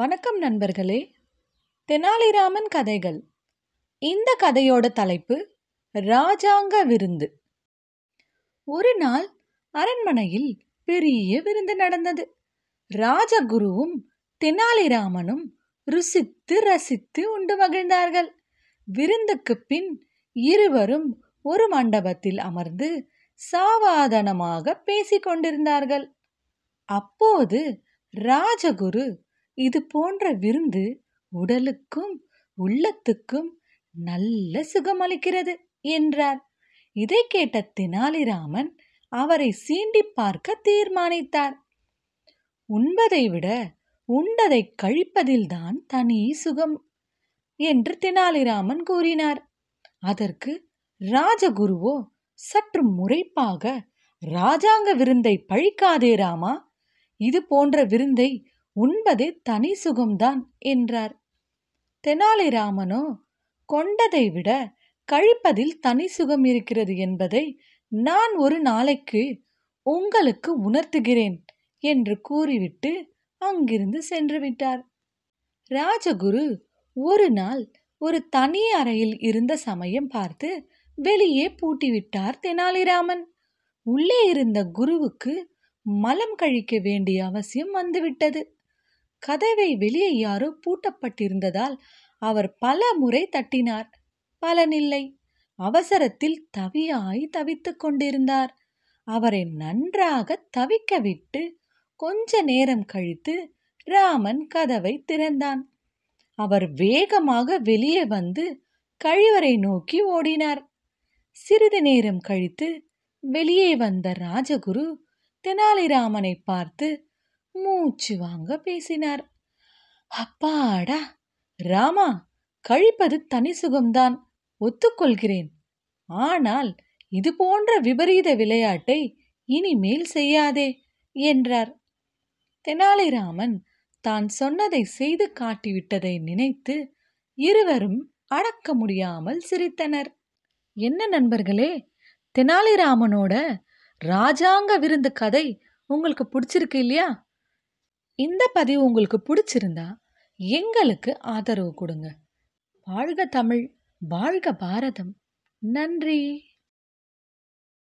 வணக்கம் நண்பர்களே தெனாலிராமன் கதைகள் இந்த கதையோட தலைப்பு ராஜாங்க விருந்து ஒரு நாள் அரண்மனையில் பெரிய விருந்து நடந்தது ராஜகுருவும் தெனாலிராமனும் ருசித்து ரசித்து உண்டு மகிழ்ந்தார்கள் விருந்துக்கு பின் இருவரும் ஒரு மண்டபத்தில் அமர்ந்து சாவாதனமாக பேசிக்கொண்டிருந்தார்கள் அப்போது ராஜகுரு இது போன்ற விருந்து உடலுக்கும் உள்ளத்துக்கும் நல்ல சுகமளிக்கிறது என்றார் இதை கேட்ட தெனாலிராமன் அவரை சீண்டி பார்க்க தீர்மானித்தார் உண்பதை விட உண்டதை கழிப்பதில்தான் தனி சுகம் என்று தெனாலிராமன் கூறினார் அதற்கு ராஜகுருவோ சற்று முறைப்பாக ராஜாங்க விருந்தை பழிக்காதே ராமா இது போன்ற விருந்தை உண்பது தனி சுகம்தான் என்றார் தெனாலிராமனோ கொண்டதை விட கழிப்பதில் தனி சுகம் இருக்கிறது என்பதை நான் ஒரு நாளைக்கு உங்களுக்கு உணர்த்துகிறேன் என்று கூறிவிட்டு அங்கிருந்து சென்று விட்டார் ராஜகுரு ஒரு நாள் ஒரு தனி அறையில் இருந்த சமயம் பார்த்து வெளியே பூட்டிவிட்டார் தெனாலிராமன் உள்ளே இருந்த குருவுக்கு மலம் கழிக்க வேண்டிய அவசியம் வந்துவிட்டது கதவை வெளியே யாரோ பூட்டப்பட்டிருந்ததால் அவர் பல முறை தட்டினார் பலனில்லை அவசரத்தில் தவியாய் தவித்துக் கொண்டிருந்தார் அவரை நன்றாக தவிக்க விட்டு கொஞ்ச நேரம் கழித்து ராமன் கதவை திறந்தான் அவர் வேகமாக வெளியே வந்து கழிவறை நோக்கி ஓடினார் சிறிது நேரம் கழித்து வெளியே வந்த ராஜகுரு தெனாலிராமனை பார்த்து மூச்சு வாங்க பேசினார் அப்பாடா ராமா கழிப்பது தனி சுகம்தான் ஒத்துக்கொள்கிறேன் ஆனால் இது போன்ற விபரீத விளையாட்டை இனிமேல் செய்யாதே என்றார் தெனாலிராமன் தான் சொன்னதை செய்து காட்டிவிட்டதை நினைத்து இருவரும் அடக்க முடியாமல் சிரித்தனர் என்ன நண்பர்களே தெனாலிராமனோட ராஜாங்க விருந்து கதை உங்களுக்கு பிடிச்சிருக்கு இல்லையா இந்த பதிவு உங்களுக்கு பிடிச்சிருந்தா எங்களுக்கு ஆதரவு கொடுங்க வாழ்க தமிழ் வாழ்க பாரதம் நன்றி